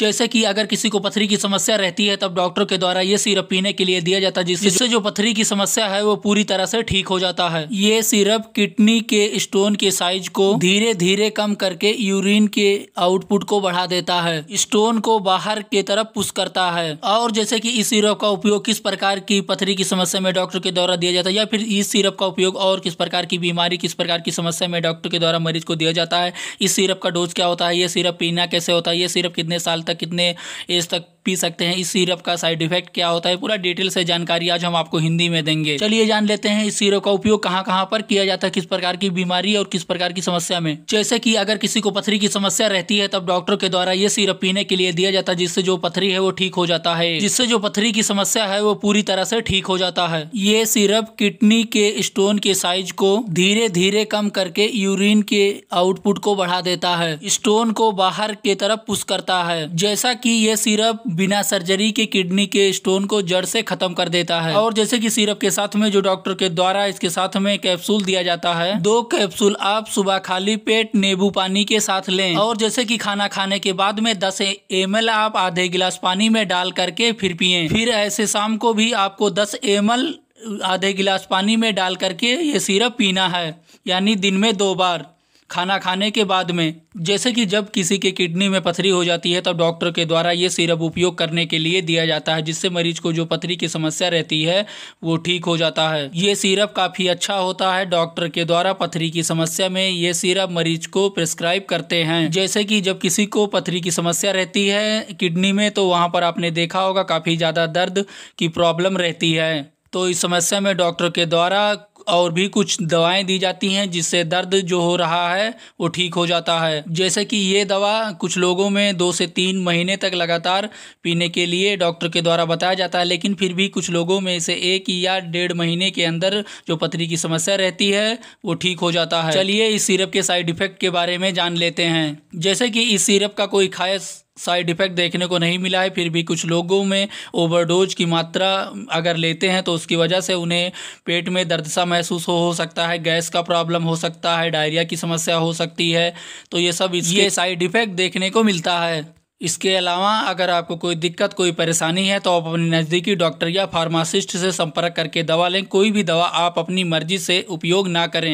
जैसे कि अगर किसी को पथरी की समस्या रहती है तब डॉक्टर के द्वारा ये सिरप पीने के लिए दिया जाता है जिससे जो पथरी की समस्या है वो पूरी तरह से ठीक हो जाता है ये सिरप किडनी के स्टोन के साइज को धीरे धीरे कम करके यूरिन के आउटपुट को बढ़ा देता है स्टोन को बाहर के तरफ पुश करता है और जैसे कि इस सिरप का उपयोग किस प्रकार की पथरी की समस्या में डॉक्टर के द्वारा दिया जाता है या फिर इस सिरप का उपयोग और किस प्रकार की बीमारी किस प्रकार की समस्या में डॉक्टर के द्वारा मरीज को दिया जाता है इस सिरप का डोज क्या होता है ये सिरप पीना कैसे होता है ये सिरप कितने साल तक कितने एज तक पी सकते हैं इस सिरप का साइड इफेक्ट क्या होता है पूरा डिटेल से जानकारी आज हम आपको हिंदी में देंगे चलिए जान लेते हैं इस सिरप का उपयोग कहाँ कहाँ पर किया जाता है किस प्रकार की बीमारी और किस प्रकार की समस्या में जैसे की अगर किसी को पथरी की समस्या रहती है तब डॉक्टर के द्वारा ये सिरप पीने के लिए दिया जाता है जिससे जो पथरी है वो ठीक हो जाता है जिससे जो पथरी की समस्या है वो पूरी तरह से ठीक हो जाता है ये सिरप किडनी के स्टोन के साइज को धीरे धीरे कम करके यूरिन के आउटपुट को बढ़ा देता है स्टोन को बाहर के तरफ पुश करता है जैसा कि ये सिरप बिना सर्जरी के किडनी के स्टोन को जड़ से खत्म कर देता है और जैसे कि सिरप के साथ में जो डॉक्टर के द्वारा इसके साथ में कैप्सूल दिया जाता है दो कैप्सूल आप सुबह खाली पेट नींबू पानी के साथ लें और जैसे कि खाना खाने के बाद में दस एम आप आधे गिलास पानी में डाल करके फिर पिए फिर ऐसे शाम को भी आपको दस एम आधे गिलास पानी में डाल करके ये सिरप पीना है यानी दिन में दो बार खाना खाने के बाद में जैसे कि जब किसी के किडनी में पथरी हो जाती है तब डॉक्टर के द्वारा ये सिरप उपयोग करने के लिए दिया जाता है जिससे मरीज को जो पथरी की समस्या रहती है वो ठीक हो जाता है ये सिरप काफ़ी अच्छा होता है डॉक्टर के द्वारा पथरी की समस्या में ये सिरप मरीज को प्रिस्क्राइब करते हैं जैसे कि जब किसी को पथरी की समस्या रहती है किडनी में तो वहाँ पर आपने देखा होगा काफ़ी ज़्यादा दर्द की प्रॉब्लम रहती है तो इस समस्या में डॉक्टर के द्वारा और भी कुछ दवाएं दी जाती हैं जिससे दर्द जो हो रहा है वो ठीक हो जाता है जैसे कि ये दवा कुछ लोगों में दो से तीन महीने तक लगातार पीने के लिए डॉक्टर के द्वारा बताया जाता है लेकिन फिर भी कुछ लोगों में इसे एक या डेढ़ महीने के अंदर जो पथरी की समस्या रहती है वो ठीक हो जाता है चलिए इस सिरप के साइड इफेक्ट के बारे में जान लेते हैं जैसे कि इस सिरप का कोई खास साइड इफ़ेक्ट देखने को नहीं मिला है फिर भी कुछ लोगों में ओवरडोज की मात्रा अगर लेते हैं तो उसकी वजह से उन्हें पेट में दर्द सा महसूस हो हो सकता है गैस का प्रॉब्लम हो सकता है डायरिया की समस्या हो सकती है तो ये सब ये साइड इफ़ेक्ट देखने को मिलता है इसके अलावा अगर आपको कोई दिक्कत कोई परेशानी है तो आप अपने नज़दीकी डॉक्टर या फार्मासिस्ट से संपर्क करके दवा लें कोई भी दवा आप अपनी मर्जी से उपयोग ना करें